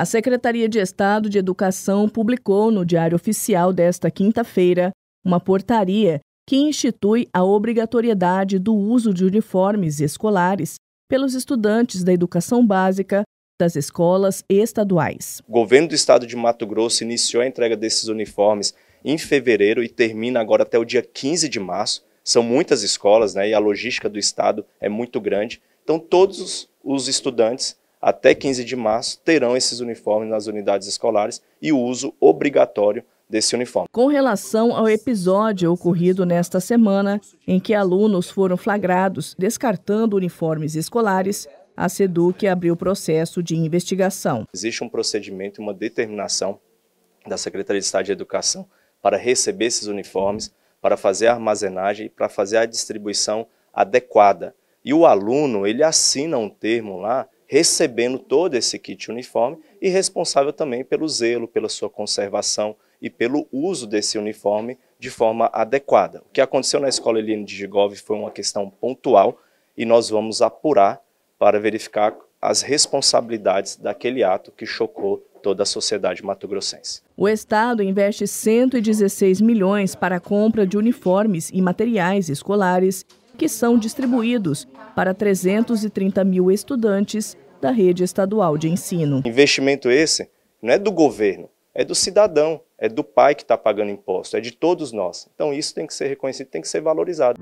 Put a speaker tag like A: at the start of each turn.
A: A Secretaria de Estado de Educação publicou no Diário Oficial desta quinta-feira uma portaria que institui a obrigatoriedade do uso de uniformes escolares pelos estudantes da educação básica das escolas estaduais.
B: O governo do estado de Mato Grosso iniciou a entrega desses uniformes em fevereiro e termina agora até o dia 15 de março. São muitas escolas né, e a logística do estado é muito grande. Então, todos os estudantes até 15 de março, terão esses uniformes nas unidades escolares e o uso obrigatório desse uniforme.
A: Com relação ao episódio ocorrido nesta semana, em que alunos foram flagrados descartando uniformes escolares, a SEDUC abriu processo de investigação.
B: Existe um procedimento, uma determinação da Secretaria de Estado de Educação para receber esses uniformes, para fazer a armazenagem e para fazer a distribuição adequada. E o aluno, ele assina um termo lá recebendo todo esse kit uniforme e responsável também pelo zelo, pela sua conservação e pelo uso desse uniforme de forma adequada. O que aconteceu na escola Eliane de Gigov foi uma questão pontual e nós vamos apurar para verificar as responsabilidades daquele ato que chocou toda a sociedade mato-grossense.
A: O Estado investe 116 milhões para a compra de uniformes e materiais escolares que são distribuídos para 330 mil estudantes da rede estadual de ensino.
B: Investimento esse não é do governo, é do cidadão, é do pai que está pagando imposto, é de todos nós. Então isso tem que ser reconhecido, tem que ser valorizado.